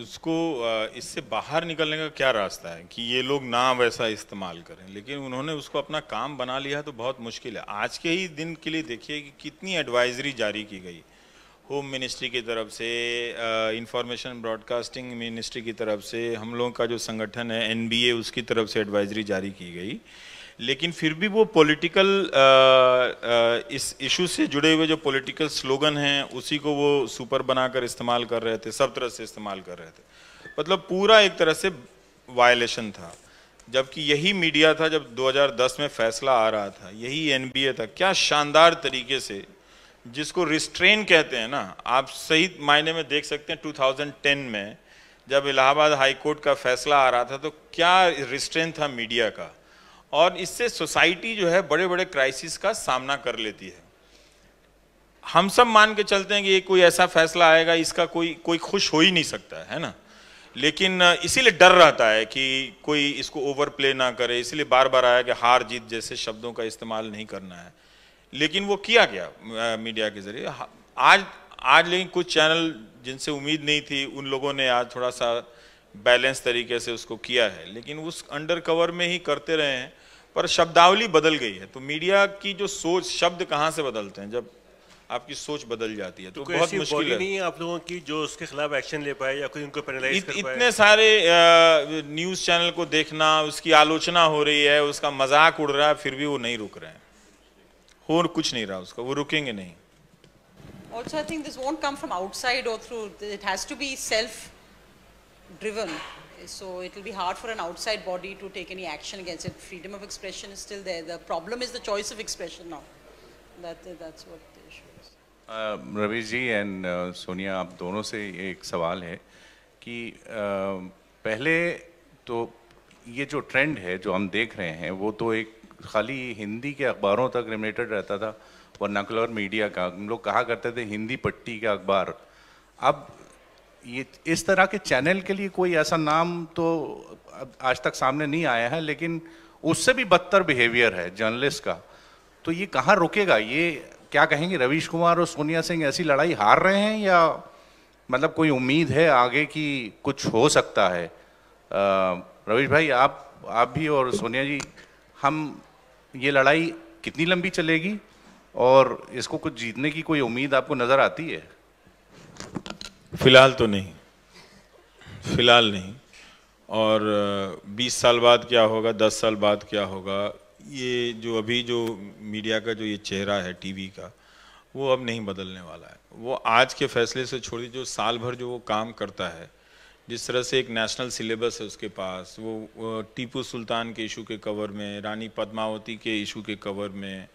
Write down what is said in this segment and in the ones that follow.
उसको इससे बाहर निकलने का क्या रास्ता है कि ये लोग ना वैसा इस्तेमाल करें लेकिन उन्होंने उसको अपना काम बना लिया तो बहुत मुश्किल है आज के ही दिन के लिए देखिए कि कितनी एडवाइजरी जारी की गई होम मिनिस्ट्री की तरफ से इंफॉर्मेशन ब्रॉडकास्टिंग मिनिस्ट्री की तरफ से हम लोगों का जो संगठन है एन उसकी तरफ से एडवाइजरी जारी की गई लेकिन फिर भी वो पॉलिटिकल uh, uh, इस इशू से जुड़े हुए जो पॉलिटिकल स्लोगन हैं उसी को वो सुपर बनाकर इस्तेमाल कर रहे थे सब तरह से इस्तेमाल कर रहे थे मतलब पूरा एक तरह से वायलेशन था जबकि यही मीडिया था जब 2010 में फैसला आ रहा था यही एनबीए था क्या शानदार तरीके से जिसको रिस्ट्रेन कहते हैं ना आप सही मायने में देख सकते हैं 2010 में जब इलाहाबाद हाईकोर्ट का फैसला आ रहा था तो क्या रिस्ट्रेन था मीडिया का और इससे सोसाइटी जो है बड़े बड़े क्राइसिस का सामना कर लेती है हम सब मान के चलते हैं कि ये कोई ऐसा फैसला आएगा इसका कोई कोई खुश हो ही नहीं सकता है ना लेकिन इसीलिए डर रहता है कि कोई इसको ओवर प्ले ना करे इसलिए बार बार आया कि हार जीत जैसे शब्दों का इस्तेमाल नहीं करना है लेकिन वो किया गया मीडिया के जरिए आज आज लेकिन कुछ चैनल जिनसे उम्मीद नहीं थी उन लोगों ने आज थोड़ा सा बैलेंस तरीके से उसको किया है लेकिन उस अंडर कवर में ही करते रहे हैं पर शब्दावली बदल गई है तो मीडिया की जो सोच शब्द कहाँ से बदलते हैं जब आपकी सोच बदल जाती है तो, तो बहुत मुश्किल है नहीं आप लोगों की जो उसके खिलाफ एक्शन ले पाए या कोई उनको इत, कर इतने सारे न्यूज़ चैनल को देखना उसकी आलोचना हो रही है उसका मजाक उड़ रहा है फिर भी वो नहीं रुक रहे हैं हो कुछ नहीं रहा उसका वो रुकेंगे नहीं Also, I think this won't come from outside or through. It has to be self driven. So it will be hard for an outside body to take any action against it. Freedom of expression is still there. The problem is the choice of expression now. That, that's what the issue is. Uh, Ravi ji and uh, Sonia, aap dono se ek sawal hai ki uh, pehle to ye jo trend hai jo hum dekh rahe hain wo to ek खाली हिंदी के अखबारों तक related रहता था vernacular media का हम लोग कहा करते थे हिंदी पट्टी का अखबार अब ये इस तरह के चैनल के लिए कोई ऐसा नाम तो आज तक सामने नहीं आया है लेकिन उससे भी बदतर बिहेवियर है जर्नलिस्ट का तो ये कहाँ रुकेगा ये क्या कहेंगे रवीश कुमार और सोनिया सिंह ऐसी लड़ाई हार रहे हैं या मतलब कोई उम्मीद है आगे की कुछ हो सकता है रवीश भाई आप आप भी और सोनिया जी हम ये लड़ाई कितनी लंबी चलेगी और इसको कुछ जीतने की कोई उम्मीद आपको नज़र आती है फिलहाल तो नहीं फिलहाल नहीं और 20 साल बाद क्या होगा 10 साल बाद क्या होगा ये जो अभी जो मीडिया का जो ये चेहरा है टीवी का वो अब नहीं बदलने वाला है वो आज के फैसले से छोड़िए जो साल भर जो वो काम करता है जिस तरह से एक नेशनल सिलेबस है उसके पास वो टीपू सुल्तान के इशू के कवर में रानी पद्मावती के इशू के कवर में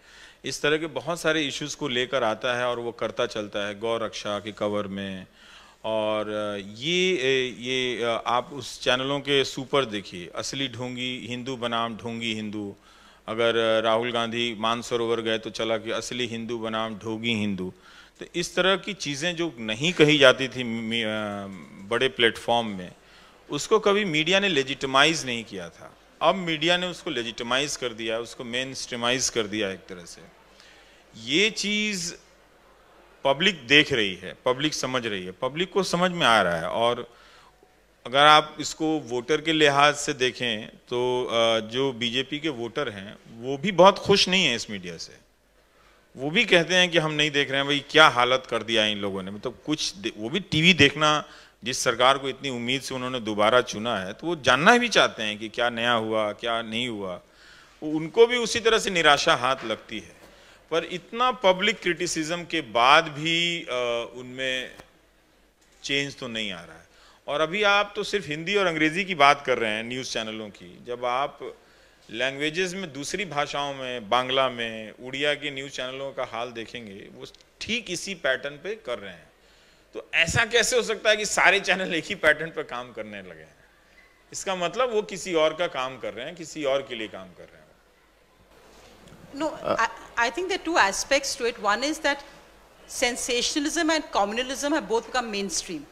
इस तरह के बहुत सारे इश्यूज को लेकर आता है और वो करता चलता है गौ रक्षा के कवर में और ये ये आप उस चैनलों के सुपर देखिए असली ढोंगी हिंदू बनाम ढोंगी हिंदू अगर राहुल गांधी मानसरोवर गए तो चला कि असली हिंदू बनाम ढोंगी हिंदू तो इस तरह की चीज़ें जो नहीं कही जाती थी बड़े प्लेटफॉर्म में उसको कभी मीडिया ने लेजिटमाइज नहीं किया था अब मीडिया ने उसको लेजिटमाइज कर दिया उसको मेन स्ट्रीमाइज कर दिया एक तरह से ये चीज़ पब्लिक देख रही है पब्लिक समझ रही है पब्लिक को समझ में आ रहा है और अगर आप इसको वोटर के लिहाज से देखें तो जो बीजेपी के वोटर हैं वो भी बहुत खुश नहीं है इस मीडिया से वो भी कहते हैं कि हम नहीं देख रहे हैं भाई क्या हालत कर दिया इन लोगों ने मतलब तो कुछ वो भी टीवी देखना जिस सरकार को इतनी उम्मीद से उन्होंने दोबारा चुना है तो वो जानना भी चाहते हैं कि क्या नया हुआ क्या नहीं हुआ उनको भी उसी तरह से निराशा हाथ लगती है पर इतना पब्लिक क्रिटिसिज्म के बाद भी उनमें चेंज तो नहीं आ रहा है और अभी आप तो सिर्फ हिंदी और अंग्रेज़ी की बात कर रहे हैं न्यूज़ चैनलों की जब आप लैंग्वेजेस में दूसरी भाषाओं में बांग्ला में उड़िया के न्यूज़ चैनलों का हाल देखेंगे वो ठीक इसी पैटर्न पे कर रहे हैं तो ऐसा कैसे हो सकता है कि सारे चैनल एक ही पैटर्न पर काम करने लगे हैं इसका मतलब वो किसी और का काम कर रहे हैं किसी और के लिए काम कर रहे हैं No, uh, I, I think there are two aspects to it. One is that sensationalism and communalism have both become mainstream.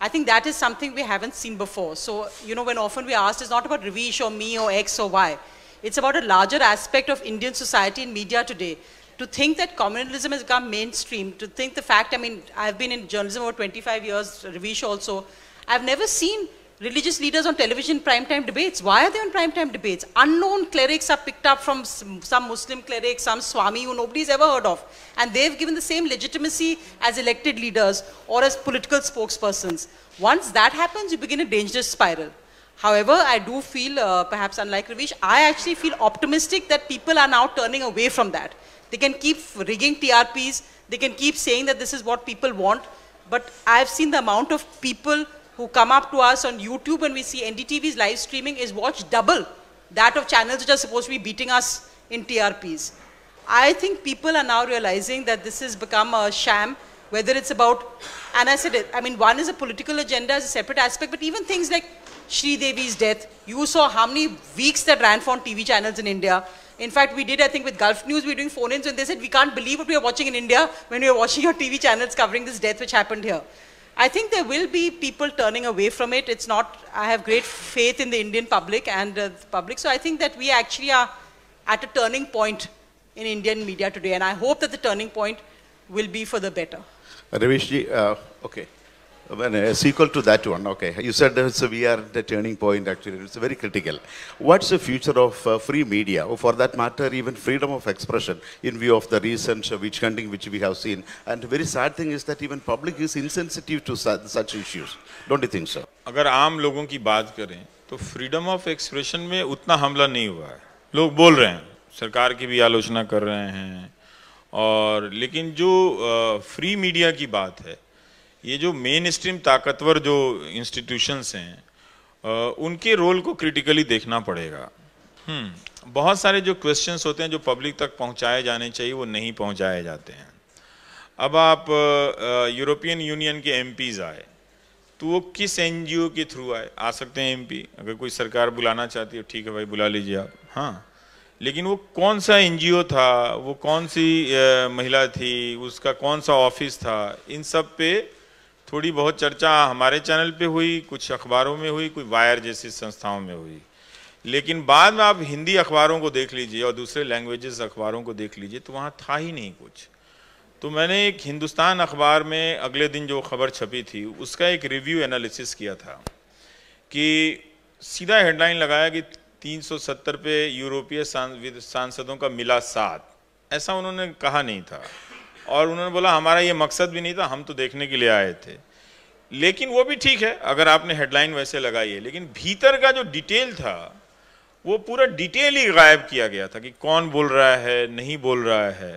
I think that is something we haven't seen before. So, you know, when often we asked, it's not about Ravish or me or X or Y. It's about a larger aspect of Indian society and media today. To think that communalism has become mainstream, to think the fact, I mean, I've been in journalism over 25 years, Ravish also, I've never seen religious leaders on television primetime debates. Why are they on primetime debates? Unknown clerics are picked up from some Muslim cleric, some Swami who nobody's ever heard of. And they've given the same legitimacy as elected leaders or as political spokespersons. Once that happens, you begin a dangerous spiral. However, I do feel, uh, perhaps unlike Ravish, I actually feel optimistic that people are now turning away from that. They can keep rigging TRPs, they can keep saying that this is what people want, but I've seen the amount of people who come up to us on YouTube when we see NDTV's live streaming is watched double that of channels which are supposed to be beating us in TRPs. I think people are now realizing that this has become a sham, whether it's about, and I said it, I mean, one is a political agenda as a separate aspect, but even things like Sri Devi's death, you saw how many weeks that ran for on TV channels in India. In fact, we did, I think, with Gulf News, we were doing phone-ins, and they said, we can't believe what we are watching in India when we are watching your TV channels covering this death which happened here. I think there will be people turning away from it. It's not, I have great faith in the Indian public and uh, the public. So I think that we actually are at a turning point in Indian media today. And I hope that the turning point will be for the better. Ravishji, uh, okay. when, uh, sequel to that one, okay. You said that we are at a turning point, actually. It's very critical. What's the future of uh, free media, or for that matter, even freedom of expression, in view of the recent uh, witch hunting which we have seen? And the very sad thing is that even public is insensitive to su such issues. Don't you think so? अगर आम लोगों की बात करें तो freedom of expression में उतना हमला नहीं हुआ है लोग बोल रहे हैं सरकार की भी आलोचना कर रहे हैं और लेकिन जो फ्री मीडिया की बात है ये जो मेन स्ट्रीम ताकतवर जो इंस्टीट्यूशंस हैं उनके रोल को क्रिटिकली देखना पड़ेगा हम्म, बहुत सारे जो क्वेश्चंस होते हैं जो पब्लिक तक पहुंचाए जाने चाहिए वो नहीं पहुंचाए जाते हैं अब आप यूरोपियन यूनियन के एम आए तो वो किस एन के थ्रू आए आ सकते हैं एम अगर कोई सरकार बुलाना चाहती है ठीक है भाई बुला लीजिए आप हाँ लेकिन वो कौन सा एन था वो कौन सी महिला थी उसका कौन सा ऑफिस था इन सब पे थोड़ी बहुत चर्चा हमारे चैनल पे हुई कुछ अखबारों में हुई कुछ वायर जैसी संस्थाओं में हुई लेकिन बाद में आप हिंदी अखबारों को देख लीजिए और दूसरे लैंग्वेजेस अखबारों को देख लीजिए तो वहाँ था ही नहीं कुछ तो मैंने एक हिंदुस्तान अखबार में अगले दिन जो खबर छपी थी उसका एक रिव्यू एनालिसिस किया था कि सीधा हेडलाइन लगाया कि 370 पे यूरोपीय सांसदों का मिला साथ ऐसा उन्होंने कहा नहीं था और उन्होंने बोला हमारा ये मकसद भी नहीं था हम तो देखने के लिए आए थे लेकिन वो भी ठीक है अगर आपने हेडलाइन वैसे लगाई है लेकिन भीतर का जो डिटेल था वो पूरा डिटेल ही गायब किया गया था कि कौन बोल रहा है नहीं बोल रहा है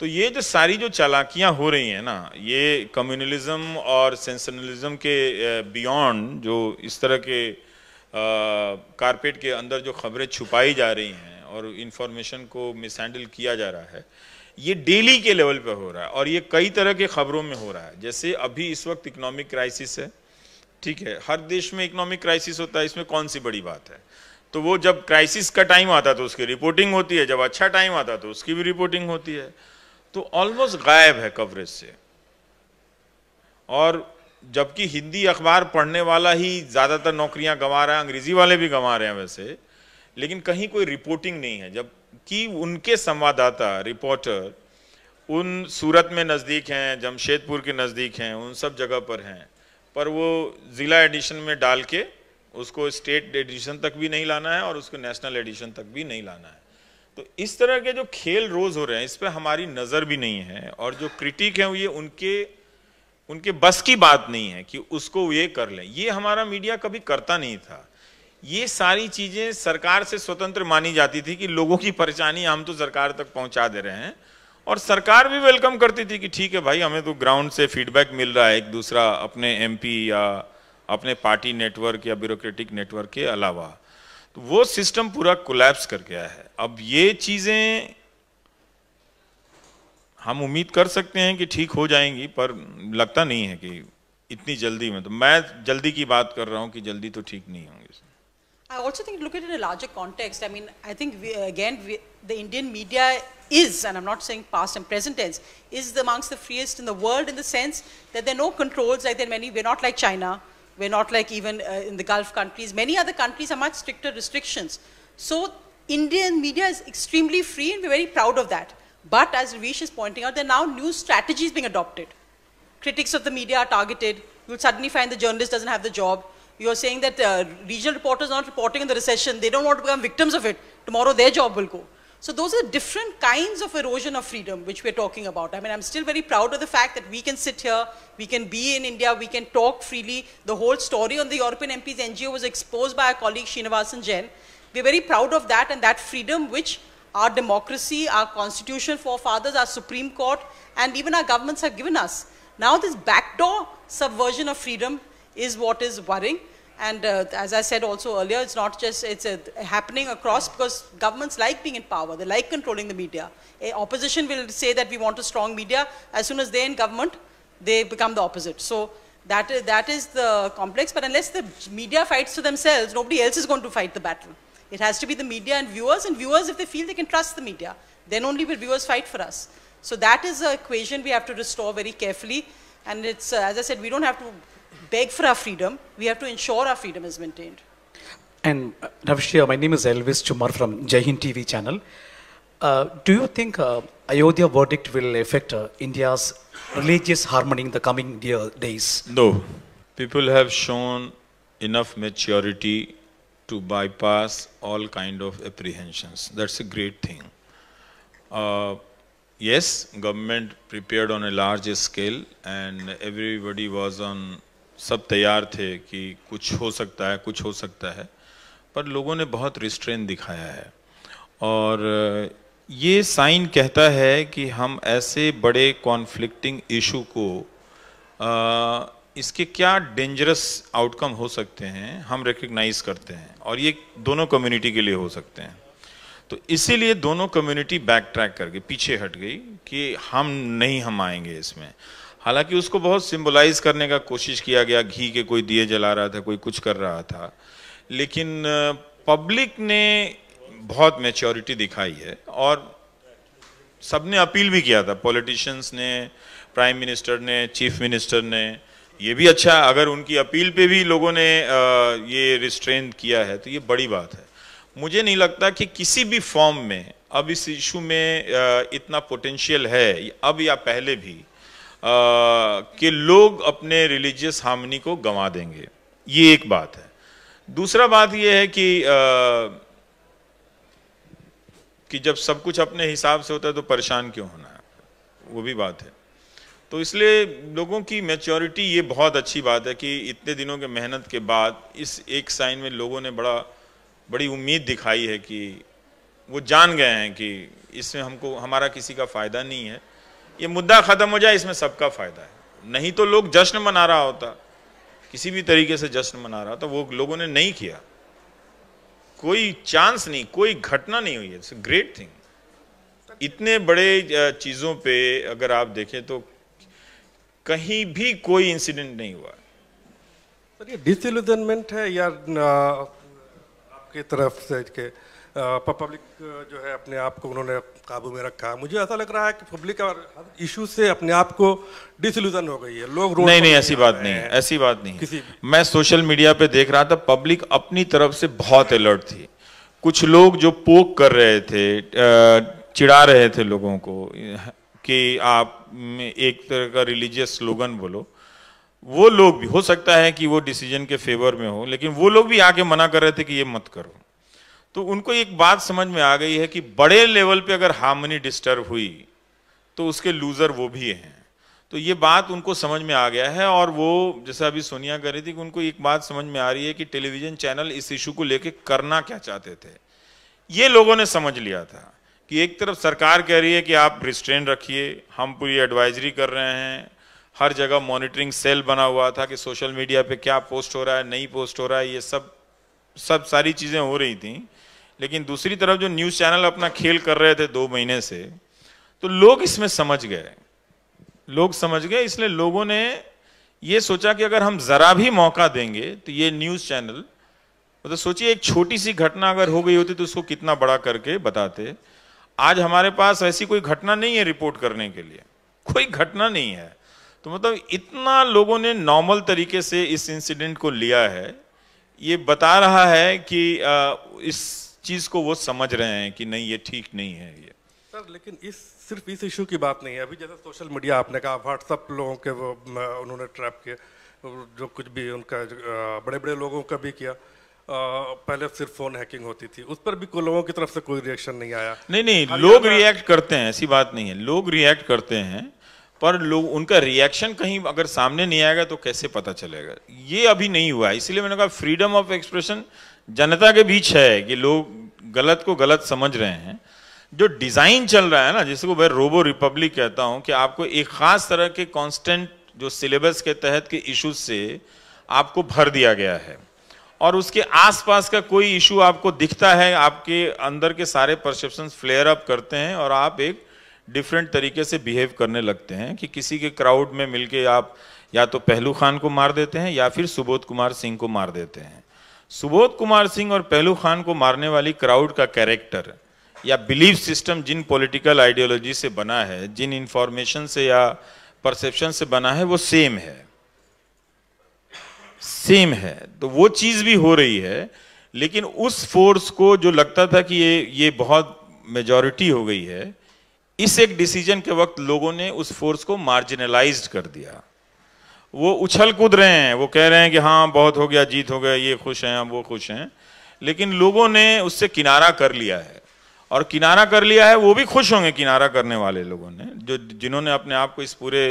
तो ये जो सारी जो चालाकियां हो रही हैं ना ये कम्युनलिज्म और सेंसनलिज्म के बियॉन्ड जो इस तरह के कारपेट के अंदर जो खबरें छुपाई जा रही हैं और इन्फॉर्मेशन को मिसहैंडल किया जा रहा है ये डेली के लेवल पर हो रहा है और ये कई तरह के खबरों में हो रहा है जैसे अभी इस वक्त इकोनॉमिक क्राइसिस है ठीक है हर देश में इकोनॉमिक क्राइसिस होता है इसमें कौन सी बड़ी बात है तो वो जब क्राइसिस का टाइम आता तो उसकी रिपोर्टिंग होती है जब अच्छा टाइम आता तो उसकी भी रिपोर्टिंग होती है तो ऑलमोस्ट गायब है कवरेज से और जबकि हिंदी अखबार पढ़ने वाला ही ज़्यादातर नौकरियां गंवा रहा है अंग्रेजी वाले भी गंवा रहे हैं वैसे लेकिन कहीं कोई रिपोर्टिंग नहीं है जब कि उनके संवाददाता रिपोर्टर उन सूरत में नज़दीक हैं जमशेदपुर के नज़दीक हैं उन सब जगह पर हैं पर वो ज़िला एडिशन में डाल के उसको स्टेट एडिशन तक भी नहीं लाना है और उसको नेशनल एडिशन तक भी नहीं लाना है तो इस तरह के जो खेल रोज़ हो रहे हैं इस पर हमारी नज़र भी नहीं है और जो क्रिटिक हैं ये उनके उनके बस की बात नहीं है कि उसको ये कर लें ये हमारा मीडिया कभी करता नहीं था ये सारी चीज़ें सरकार से स्वतंत्र मानी जाती थी कि लोगों की परेशानी हम तो सरकार तक पहुंचा दे रहे हैं और सरकार भी वेलकम करती थी कि ठीक है भाई हमें तो ग्राउंड से फीडबैक मिल रहा है एक दूसरा अपने एमपी या अपने पार्टी नेटवर्क या ब्यूरोक्रेटिक नेटवर्क के अलावा तो वो सिस्टम पूरा कोलैप्स कर गया है अब ये चीज़ें हम उम्मीद कर सकते हैं कि ठीक हो जाएंगी पर लगता नहीं है कि इतनी जल्दी में तो मैं जल्दी की बात कर रहा हूं कि जल्दी तो ठीक नहीं होंगे I also think look at it in a larger context. I mean, I think we, again, we, the Indian media is, and I'm not saying past and present tense, is amongst the freest in the world in the sense that there are no controls like there are many. We're not like China. We're not like even uh, in the Gulf countries. Many other countries have much stricter restrictions. So Indian media is extremely free and we're very proud of that. But as Ravish is pointing out, there are now new strategies being adopted. Critics of the media are targeted. You'll suddenly find the journalist doesn't have the job. You're saying that uh, regional reporters are not reporting on the recession. They don't want to become victims of it. Tomorrow their job will go. So those are different kinds of erosion of freedom which we're talking about. I mean, I'm still very proud of the fact that we can sit here, we can be in India, we can talk freely. The whole story on the European MPs NGO was exposed by our colleague Srinivasan Jain. We're very proud of that and that freedom which our democracy, our constitution forefathers, our Supreme Court, and even our governments have given us. Now this backdoor subversion of freedom is what is worrying. And uh, as I said also earlier, it's not just, it's uh, happening across because governments like being in power. They like controlling the media. A opposition will say that we want a strong media. As soon as they're in government, they become the opposite. So that is, that is the complex. But unless the media fights to themselves, nobody else is going to fight the battle. It has to be the media and viewers. And viewers, if they feel they can trust the media, then only will viewers fight for us. So that is an equation we have to restore very carefully. And it's, uh, as I said, we don't have to beg for our freedom, we have to ensure our freedom is maintained. And uh, Ravishya, my name is Elvis Chumar from Jahin TV channel. Uh, do you think uh, Ayodhya verdict will affect uh, India's religious harmony in the coming dear, days? No. People have shown enough maturity to bypass all kind of apprehensions. That's a great thing. Uh, yes, government prepared on a large scale and everybody was on सब तैयार थे कि कुछ हो सकता है कुछ हो सकता है पर लोगों ने बहुत रिस्ट्रेन दिखाया है और ये साइन कहता है कि हम ऐसे बड़े कॉन्फ्लिक्टिंग इशू को आ, इसके क्या डेंजरस आउटकम हो सकते हैं हम रिकग्नाइज करते हैं और ये दोनों कम्युनिटी के लिए हो सकते हैं तो इसीलिए दोनों कम्युनिटी बैक ट्रैक करके पीछे हट गई कि हम नहीं हम आएंगे इसमें हालांकि उसको बहुत सिंबलाइज करने का कोशिश किया गया घी के कोई दिए जला रहा था कोई कुछ कर रहा था लेकिन पब्लिक ने बहुत मेच्योरिटी दिखाई है और सबने अपील भी किया था पॉलिटिशियंस ने प्राइम मिनिस्टर ने चीफ मिनिस्टर ने ये भी अच्छा अगर उनकी अपील पे भी लोगों ने ये रिस्ट्रेन किया है तो ये बड़ी बात है मुझे नहीं लगता कि किसी भी फॉर्म में अब इस इशू में इतना पोटेंशियल है अब या पहले भी कि लोग अपने रिलीजियस हामनी को गंवा देंगे ये एक बात है दूसरा बात यह है कि आ, कि जब सब कुछ अपने हिसाब से होता है तो परेशान क्यों होना है वो भी बात है तो इसलिए लोगों की मेच्योरिटी ये बहुत अच्छी बात है कि इतने दिनों के मेहनत के बाद इस एक साइन में लोगों ने बड़ा बड़ी उम्मीद दिखाई है कि वो जान गए हैं कि इसमें हमको हमारा किसी का फ़ायदा नहीं है ये मुद्दा ख़त्म हो जाए इसमें सबका फ़ायदा है नहीं तो लोग जश्न मना रहा होता किसी भी तरीके से जश्न मना रहा था तो वो लोगों ने नहीं किया कोई चांस नहीं कोई घटना नहीं हुई इट्स ग्रेट थिंग इतने बड़े चीज़ों पे अगर आप देखें तो कहीं भी कोई इंसिडेंट नहीं हुआ डिसमेंट है या आपकी तरफ से के पब्लिक जो है अपने आप को उन्होंने काबू में रखा मुझे ऐसा लग रहा है कि पब्लिक और इशू से अपने आप को डिसल्यूजन हो गई है लोग नहीं नहीं ऐसी बात नहीं है ऐसी बात नहीं किसी मैं सोशल मीडिया पे देख रहा था पब्लिक अपनी तरफ से बहुत अलर्ट थी कुछ लोग जो पोक कर रहे थे चिढ़ा रहे थे लोगों को कि आप एक तरह का रिलीजियस स्लोगन बोलो वो लोग भी हो सकता है कि वो डिसीजन के फेवर में हो लेकिन वो लोग भी आके मना कर रहे थे कि ये मत करो तो उनको एक बात समझ में आ गई है कि बड़े लेवल पे अगर हार्मनी डिस्टर्ब हुई तो उसके लूज़र वो भी हैं तो ये बात उनको समझ में आ गया है और वो जैसा अभी सोनिया कह रही थी कि उनको एक बात समझ में आ रही है कि टेलीविज़न चैनल इस इशू को लेके करना क्या चाहते थे ये लोगों ने समझ लिया था कि एक तरफ सरकार कह रही है कि आप रिस्ट्रेन रखिए हम पूरी एडवाइजरी कर रहे हैं हर जगह मॉनिटरिंग सेल बना हुआ था कि सोशल मीडिया पे क्या पोस्ट हो रहा है नहीं पोस्ट हो रहा है ये सब सब सारी चीज़ें हो रही थी लेकिन दूसरी तरफ जो न्यूज चैनल अपना खेल कर रहे थे दो महीने से तो लोग इसमें समझ गए लोग समझ गए इसलिए लोगों ने यह सोचा कि अगर हम जरा भी मौका देंगे तो ये न्यूज चैनल मतलब सोचिए एक छोटी सी घटना अगर हो गई होती तो उसको कितना बड़ा करके बताते आज हमारे पास ऐसी कोई घटना नहीं है रिपोर्ट करने के लिए कोई घटना नहीं है तो मतलब इतना लोगों ने नॉर्मल तरीके से इस इंसिडेंट को लिया है ये बता रहा है कि इस चीज को वो समझ रहे हैं कि नहीं ये ठीक नहीं है ये सर लेकिन इस सिर्फ इस इशू की बात नहीं है अभी जैसा सोशल मीडिया आपने कहा व्हाट्सअप लोगों के वो उन्होंने ट्रैप किए जो कुछ भी उनका बड़े बड़े लोगों का भी किया पहले सिर्फ फोन हैकिंग होती थी उस पर भी को लोगों की तरफ से कोई रिएक्शन नहीं आया नहीं नहीं लोग रिएक्ट करते हैं ऐसी बात नहीं है लोग रिएक्ट करते हैं पर लोग उनका रिएक्शन कहीं अगर सामने नहीं आएगा तो कैसे पता चलेगा ये अभी नहीं हुआ इसलिए मैंने कहा फ्रीडम ऑफ एक्सप्रेशन जनता के बीच है कि लोग गलत को गलत समझ रहे हैं जो डिज़ाइन चल रहा है ना जिसको मैं रोबो रिपब्लिक कहता हूँ कि आपको एक ख़ास तरह के कांस्टेंट जो सिलेबस के तहत के इश्यूज से आपको भर दिया गया है और उसके आसपास का कोई इशू आपको दिखता है आपके अंदर के सारे परसेप्शन फ्लेयर अप करते हैं और आप एक डिफरेंट तरीके से बिहेव करने लगते हैं कि किसी के क्राउड में मिलके आप या तो पहलू खान को मार देते हैं या फिर सुबोध कुमार सिंह को मार देते हैं सुबोध कुमार सिंह और पहलू खान को मारने वाली क्राउड का कैरेक्टर या बिलीफ सिस्टम जिन पॉलिटिकल आइडियोलॉजी से बना है जिन इंफॉर्मेशन से या परसेप्शन से बना है वो सेम है सेम है तो वो चीज़ भी हो रही है लेकिन उस फोर्स को जो लगता था कि ये ये बहुत मेजॉरिटी हो गई है इस एक डिसीजन के वक्त लोगों ने उस फोर्स को मार्जिनलाइज्ड कर दिया वो उछल कूद रहे हैं वो कह रहे हैं कि हाँ बहुत हो गया जीत हो गया ये खुश हैं वो खुश हैं लेकिन लोगों ने उससे किनारा कर लिया है और किनारा कर लिया है वो भी खुश होंगे किनारा करने वाले लोगों ने जो जिन्होंने अपने आप को इस पूरे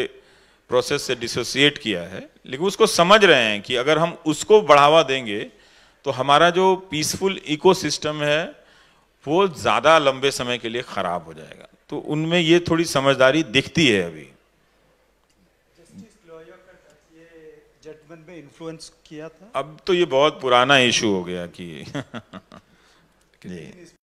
प्रोसेस से डिसोसिएट किया है लेकिन उसको समझ रहे हैं कि अगर हम उसको बढ़ावा देंगे तो हमारा जो पीसफुल इकोसिस्टम है वो ज़्यादा लंबे समय के लिए ख़राब हो जाएगा तो उनमें ये थोड़ी समझदारी दिखती है अभी जजमेंट में इन्फ्लुएंस किया था अब तो ये बहुत पुराना इशू हो गया कि